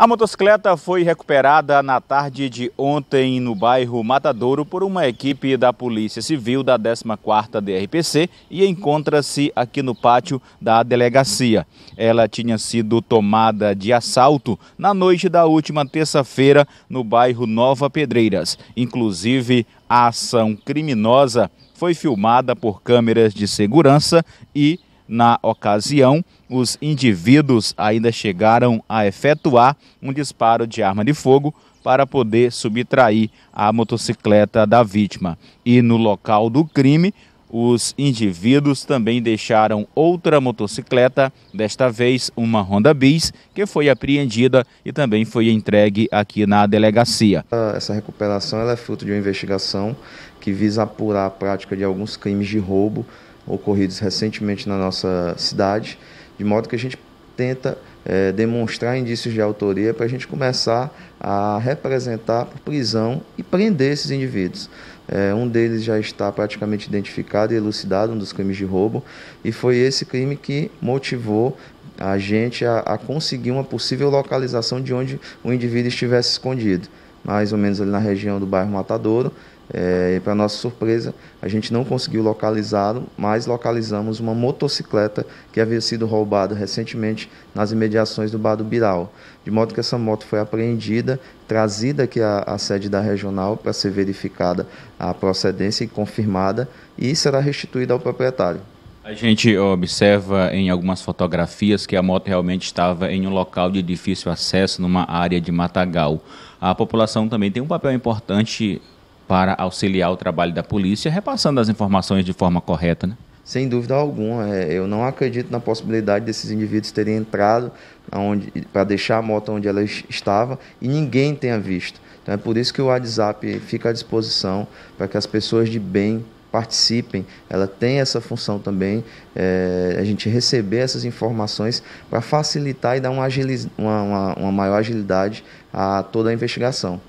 A motocicleta foi recuperada na tarde de ontem no bairro Matadouro por uma equipe da Polícia Civil da 14ª DRPC e encontra-se aqui no pátio da delegacia. Ela tinha sido tomada de assalto na noite da última terça-feira no bairro Nova Pedreiras. Inclusive, a ação criminosa foi filmada por câmeras de segurança e na ocasião, os indivíduos ainda chegaram a efetuar um disparo de arma de fogo para poder subtrair a motocicleta da vítima. E no local do crime, os indivíduos também deixaram outra motocicleta, desta vez uma Honda Bis, que foi apreendida e também foi entregue aqui na delegacia. Ah, essa recuperação é fruto de uma investigação que visa apurar a prática de alguns crimes de roubo ocorridos recentemente na nossa cidade, de modo que a gente tenta é, demonstrar indícios de autoria para a gente começar a representar por prisão e prender esses indivíduos. É, um deles já está praticamente identificado e elucidado, um dos crimes de roubo, e foi esse crime que motivou a gente a, a conseguir uma possível localização de onde o indivíduo estivesse escondido, mais ou menos ali na região do bairro Matadouro, é, e para nossa surpresa, a gente não conseguiu localizá-lo, mas localizamos uma motocicleta que havia sido roubada recentemente nas imediações do Bar do Biral. De modo que essa moto foi apreendida, trazida aqui à, à sede da regional para ser verificada a procedência e confirmada e será restituída ao proprietário. A gente observa em algumas fotografias que a moto realmente estava em um local de difícil acesso, numa área de matagal. A população também tem um papel importante para auxiliar o trabalho da polícia, repassando as informações de forma correta, né? Sem dúvida alguma, é, eu não acredito na possibilidade desses indivíduos terem entrado para deixar a moto onde ela estava e ninguém tenha visto. Então é por isso que o WhatsApp fica à disposição para que as pessoas de bem participem, ela tem essa função também, é, a gente receber essas informações para facilitar e dar uma, uma, uma, uma maior agilidade a toda a investigação.